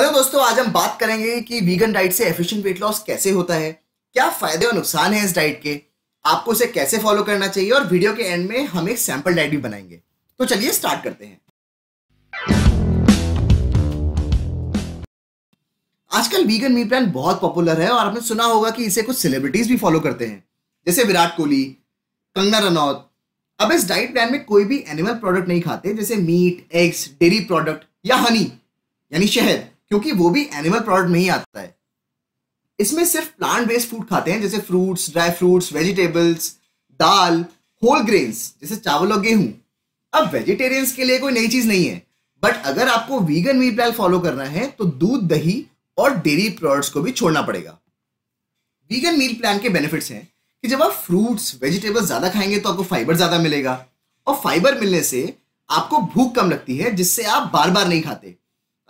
hello दोस्तों आज हम बात करेंगे कि वीगन डाइट से एफिशिएंट वेट लॉस कैसे होता है क्या फायदे और नुकसान है इस डाइट के आपको इसे कैसे फॉलो करना चाहिए और वीडियो के एंड में हम एक सैंपल डाइट भी बनाएंगे तो चलिए स्टार्ट करते हैं आजकल वीगन मीट प्लान बहुत पॉपुलर है और आपने सुना होगा कि इसे कुछ सेलिब्रिटीज भी फॉलो करते हैं जैसे विराट कोहली कंगना रनौत अब इस डाइट प्लान में कोई भी एनिमल प्रोडक्ट नहीं खाते जैसे मीट एग्स डेयरी प्रोडक्ट या हनी यानी शहद क्योंकि वो भी एनिमल प्रोडक्ट में ही आता है इसमें सिर्फ प्लांट बेस्ड फूड खाते हैं जैसे फ्रूट्स ड्राई फ्रूट्स वेजिटेबल्स दाल होल ग्रेन्स जैसे चावल और गेहूं अब वेजिटेरियंस के लिए कोई नई चीज नहीं है बट अगर आपको वीगन मील प्लान फॉलो करना है तो दूध दही और डेयरी प्रोडक्ट्स को भी छोड़ना पड़ेगा वीगन मील प्लान के बेनिफिट्स हैं कि जब आप फ्रूट्स वेजिटेबल्स ज़्यादा खाएंगे तो आपको फाइबर ज़्यादा मिलेगा और फाइबर मिलने से आपको भूख कम लगती है जिससे आप बार बार नहीं खाते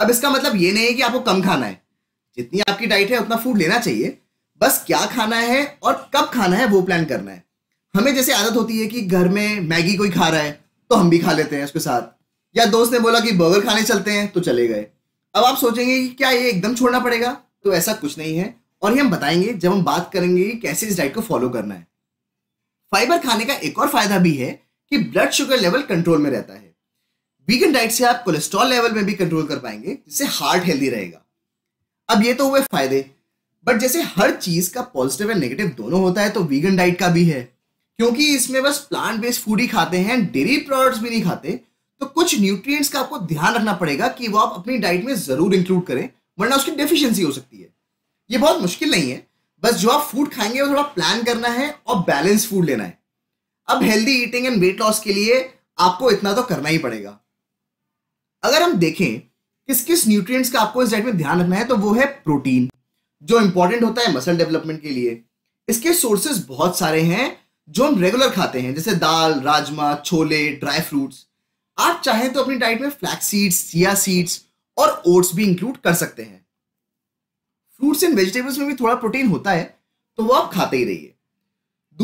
अब इसका मतलब ये नहीं है कि आपको कम खाना है जितनी आपकी डाइट है उतना फूड लेना चाहिए बस क्या खाना है और कब खाना है वो प्लान करना है हमें जैसे आदत होती है कि घर में मैगी कोई खा रहा है तो हम भी खा लेते हैं उसके साथ या दोस्त ने बोला कि बर्गर खाने चलते हैं तो चले गए अब आप सोचेंगे कि क्या ये एकदम छोड़ना पड़ेगा तो ऐसा कुछ नहीं है और ये हम बताएंगे जब हम बात करेंगे कि कैसे इस डाइट को फॉलो करना है फाइबर खाने का एक और फायदा भी है कि ब्लड शुगर लेवल कंट्रोल में रहता है वीगन डाइट से आप कोलेस्ट्रॉल लेवल में भी कंट्रोल कर पाएंगे जिससे हार्ट हेल्दी रहेगा अब ये तो हुए फायदे बट जैसे हर चीज का पॉजिटिव एंड नेगेटिव दोनों होता है तो वीगन डाइट का भी है क्योंकि इसमें बस प्लांट बेस्ड फूड ही खाते हैं डेयरी प्रोडक्ट्स भी नहीं खाते तो कुछ न्यूट्रिएंट्स का आपको ध्यान रखना पड़ेगा कि वो आप अपनी डाइट में जरूर इंक्लूड करें वरना उसकी डेफिशिएंसी हो सकती है ये बहुत मुश्किल नहीं है बस जो आप फूड खाएंगे वो थोड़ा प्लान करना है और बैलेंस फूड लेना है अब healthy eating and weight loss के लिए आपको इतना तो करना ही पड़ेगा अगर हम देखें किस किस न्यूट्रिएंट्स का आपको इस डाइट में ध्यान रखना है तो वो है प्रोटीन जो इंपॉर्टेंट होता है मसल डेवलपमेंट के लिए इसके सोर्सेस बहुत सारे हैं जो हम रेगुलर खाते हैं जैसे दाल राजमा छोले ड्राई फ्रूट्स आप चाहें तो अपनी डाइट में फ्लैक्स सीड्स सिया सीड्स और ओट्स भी इंक्लूड कर सकते हैं फ्रूट्स एंड वेजिटेबल्स में भी थोड़ा प्रोटीन होता है तो वो आप खाते ही रहिए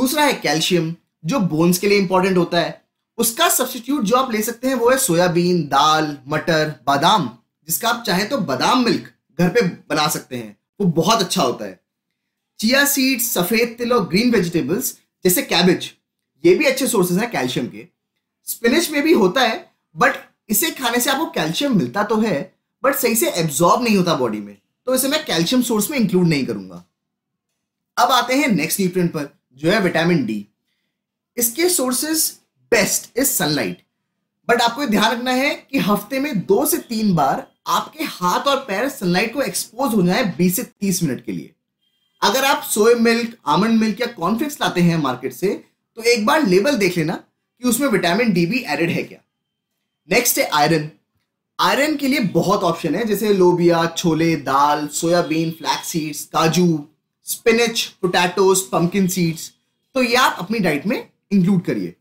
दूसरा है कैल्शियम जो बोन्स के लिए इंपॉर्टेंट होता है उसका सब्सिट्यूट जो आप ले सकते हैं वो है सोयाबीन दाल मटर बादाम जिसका आप चाहें तो बादाम मिल्क घर पे बना सकते हैं वो बहुत अच्छा होता है चिया सीड्स सफेद तिल और ग्रीन वेजिटेबल्स जैसे कैबेज ये भी अच्छे सोर्सेज हैं कैल्शियम के स्पिनिश में भी होता है बट इसे खाने से आपको कैल्शियम मिलता तो है बट सही से एब्जॉर्ब नहीं होता बॉडी में तो इसे मैं कैल्शियम सोर्स में इंक्लूड नहीं करूंगा अब आते हैं नेक्स्ट न्यूट्रिएंट पर जो है विटामिन डी इसके sources best is sunlight but आपको ध्यान रखना है कि हफ्ते में दो से तीन बार आपके हाथ और पैर सनलाइट को एक्सपोज हो जाए 20 से 30 मिनट के लिए अगर आप सोए मिल्क आमंड मिल्क या कॉर्नफ्लेक्स लाते हैं मार्केट से तो एक बार लेबल देख लेना कि उसमें विटामिन डी भी एडेड है क्या नेक्स्ट है आयरन आयरन के लिए बहुत ऑप्शन है जैसे लोबिया छोले दाल सोयाबीन फ्लैक्स सीड्स काजू स्पिनच पोटैटोस पम्पकिन सीड्स तो ये आप अपनी डाइट में इंक्लूड करिए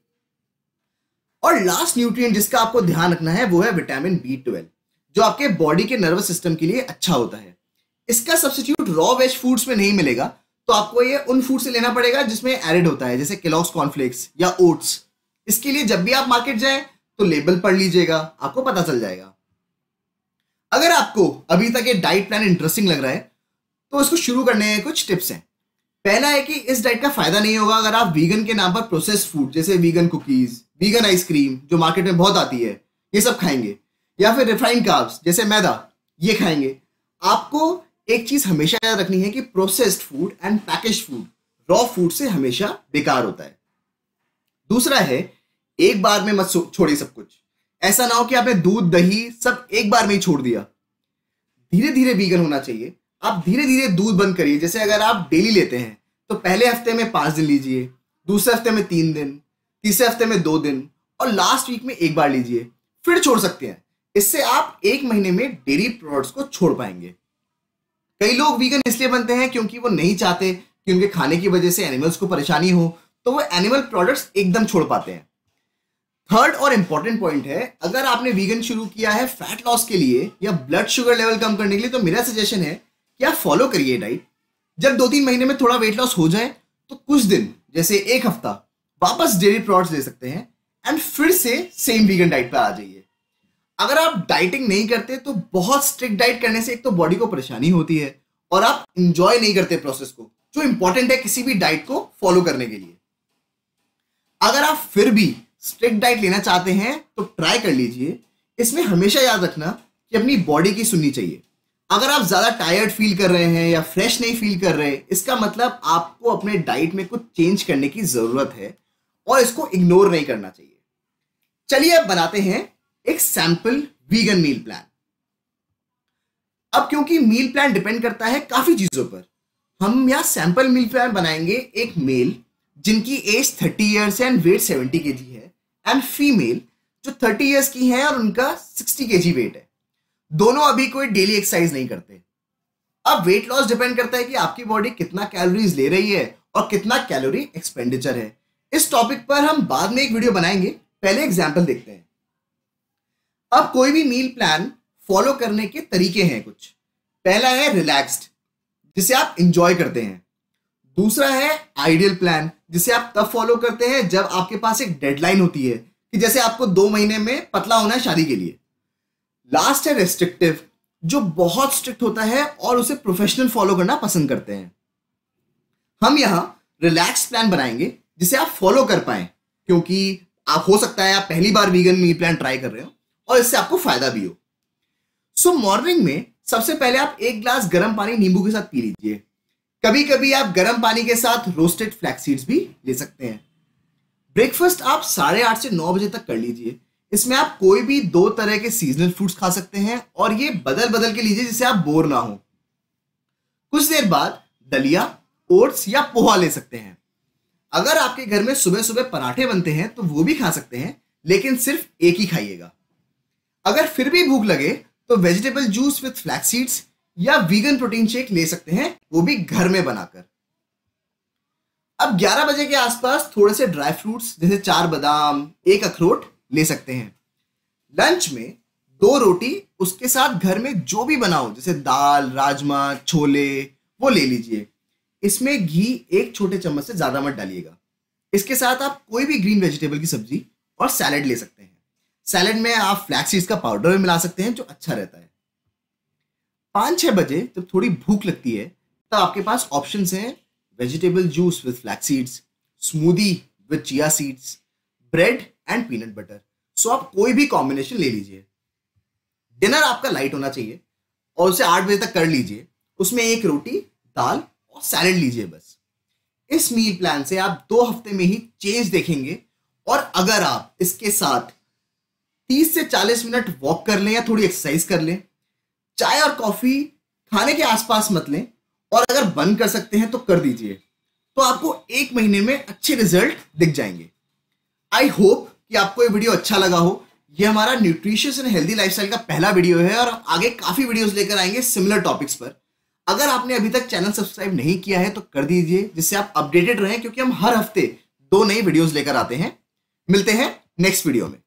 और लास्ट न्यूट्रिय जिसका आपको ध्यान रखना है वो है विटामिन बी ट्वेल्व जो आपके बॉडी के नर्वस सिस्टम के लिए अच्छा होता है इसका सब्सिट्यूट रॉ वेज फूड्स में नहीं मिलेगा तो आपको ये उन फूड से लेना पड़ेगा जिसमें एरिड होता है जैसे केलॉक्स कॉर्नफ्लेक्स या ओट्स इसके लिए जब भी आप मार्केट जाए तो लेबल पढ़ लीजिएगा आपको पता चल जाएगा अगर आपको अभी तक ये डाइट प्लान इंटरेस्टिंग लग रहा है तो इसको शुरू करने के कुछ टिप्स हैं पहला है कि इस डाइट का फायदा नहीं होगा अगर आप वीगन के नाम पर प्रोसेस फूड जैसे वीगन कुकीज वीगन आइसक्रीम जो मार्केट में बहुत आती है ये सब खाएंगे या फिर रिफाइंड कार्ब्स जैसे मैदा ये खाएंगे आपको एक चीज हमेशा याद रखनी है कि processed food and package food raw food से हमेशा बेकार होता है दूसरा है एक बार में मत छोड़िए सब कुछ ऐसा ना हो कि आपने दूध दही सब एक बार में ही छोड़ दिया धीरे धीरे वीगन होना चाहिए आप धीरे धीरे दूध बंद करिए जैसे अगर आप डेली लेते हैं तो पहले हफ्ते में पांच दिन लीजिए दूसरे हफ्ते में तीन दिन तीसरे हफ्ते में दो दिन और लास्ट वीक में एक बार लीजिए फिर छोड़ सकते हैं इससे आप एक महीने में डेयरी प्रोडक्ट्स को छोड़ पाएंगे कई लोग वीगन इसलिए बनते हैं क्योंकि वो नहीं चाहते कि उनके खाने की वजह से एनिमल्स को परेशानी हो तो वो एनिमल प्रोडक्ट्स एकदम छोड़ पाते हैं थर्ड और इंपॉर्टेंट पॉइंट है अगर आपने वीगन शुरू किया है फैट लॉस के लिए या ब्लड शुगर लेवल कम करने के लिए तो मेरा सजेशन है कि आप फॉलो करिए डाइट जब दो तीन महीने में थोड़ा वेट लॉस हो जाए तो कुछ दिन जैसे एक हफ्ता वापस डेयरी प्रोडक्ट्स ले सकते हैं एंड फिर से सेम वीगन डाइट पर आ जाइए अगर आप डाइटिंग नहीं करते तो बहुत स्ट्रिक्ट डाइट करने से एक तो बॉडी को परेशानी होती है और आप इंजॉय नहीं करते प्रोसेस को जो इंपॉर्टेंट है किसी भी डाइट को फॉलो करने के लिए अगर आप फिर भी स्ट्रिक्ट डाइट लेना चाहते हैं तो ट्राई कर लीजिए इसमें हमेशा याद रखना कि अपनी बॉडी की सुननी चाहिए अगर आप ज़्यादा टायर्ड फील कर रहे हैं या फ्रेश नहीं फील कर रहे इसका मतलब आपको अपने डाइट में कुछ चेंज करने की ज़रूरत है और इसको इग्नोर नहीं करना चाहिए चलिए अब बनाते हैं एक सैंपल वीगन मील प्लान अब क्योंकि मील प्लान डिपेंड करता है काफी चीजों पर हम यहां सैंपल मील प्लान बनाएंगे एक मेल जिनकी एज थर्टी ईयर्स है एंड वेट सेवेंटी के है एंड फीमेल जो थर्टी ईयर्स की है और उनका सिक्सटी के वेट है दोनों अभी कोई डेली एक्सरसाइज नहीं करते अब वेट लॉस डिपेंड करता है कि आपकी बॉडी कितना कैलोरीज ले रही है और कितना कैलोरी एक्सपेंडिचर है इस टॉपिक पर हम बाद में एक वीडियो बनाएंगे पहले एग्जाम्पल देखते हैं अब कोई भी मील प्लान फॉलो करने के तरीके हैं कुछ पहला है रिलैक्स्ड जिसे आप इंजॉय करते हैं दूसरा है आइडियल प्लान जिसे आप तब फॉलो करते हैं जब आपके पास एक डेडलाइन होती है कि जैसे आपको दो महीने में पतला होना है शादी के लिए लास्ट है रेस्ट्रिक्टिव जो बहुत स्ट्रिक्ट होता है और उसे प्रोफेशनल फॉलो करना पसंद करते हैं हम यहां रिलैक्स प्लान बनाएंगे जिसे आप फॉलो कर पाए क्योंकि आप हो सकता है आप पहली बार वीगन मील प्लान ट्राई कर रहे हो और इससे आपको फायदा भी हो सो so, मॉर्निंग में सबसे पहले आप एक ग्लास गर्म पानी नींबू के साथ पी लीजिए कभी कभी आप गर्म पानी के साथ रोस्टेड फ्लैक्सीड्स भी ले सकते हैं ब्रेकफास्ट आप साढ़े आठ से नौ बजे तक कर लीजिए इसमें आप कोई भी दो तरह के सीजनल फ्रूट्स खा सकते हैं और ये बदल बदल के लीजिए जिससे आप बोर ना हो कुछ देर बाद दलिया ओट्स या पोहा ले सकते हैं अगर आपके घर में सुबह सुबह पराठे बनते हैं तो वो भी खा सकते हैं लेकिन सिर्फ एक ही खाइएगा अगर फिर भी भूख लगे तो vegetable juice with flax seeds या वीगन प्रोटीन शेक ले सकते हैं वो भी घर में बनाकर अब 11 बजे के आसपास थोड़े से ड्राई फ्रूट्स जैसे चार बादाम एक अखरोट ले सकते हैं लंच में दो रोटी उसके साथ घर में जो भी बनाओ जैसे दाल राजमा छोले वो ले लीजिए इसमें घी एक छोटे चम्मच से ज़्यादा मत डालिएगा इसके साथ आप कोई भी ग्रीन वेजिटेबल की सब्जी और सैलड ले सकते हैं सैलड में आप फ्लैक्स का पाउडर भी मिला सकते हैं जो अच्छा रहता है पाँच छः बजे जब थोड़ी भूख लगती है तब आपके पास ऑप्शन हैं vegetable juice with seeds smoothie with chia seeds bread and peanut butter so आप कोई भी कॉम्बिनेशन ले लीजिए डिनर आपका लाइट होना चाहिए और उसे आठ बजे तक कर लीजिए उसमें एक रोटी दाल और सैलड लीजिए बस इस मील प्लान से आप दो हफ्ते में ही चेंज देखेंगे और अगर आप इसके साथ 30 से 40 मिनट वॉक कर लें या थोड़ी एक्सरसाइज कर लें चाय और कॉफी खाने के आसपास मत लें और अगर बंद कर सकते हैं तो कर दीजिए तो आपको एक महीने में अच्छे रिजल्ट दिख जाएंगे आई होप कि आपको ये वीडियो अच्छा लगा हो ये हमारा न्यूट्रिशियस एंड हेल्दी लाइफस्टाइल का पहला वीडियो है और आगे काफी वीडियोस लेकर आएंगे सिमिलर टॉपिक्स पर अगर आपने अभी तक चैनल सब्सक्राइब नहीं किया है तो कर दीजिए जिससे आप अपडेटेड रहें क्योंकि हम हर हफ्ते दो नई वीडियोस लेकर आते हैं मिलते हैं नेक्स्ट वीडियो में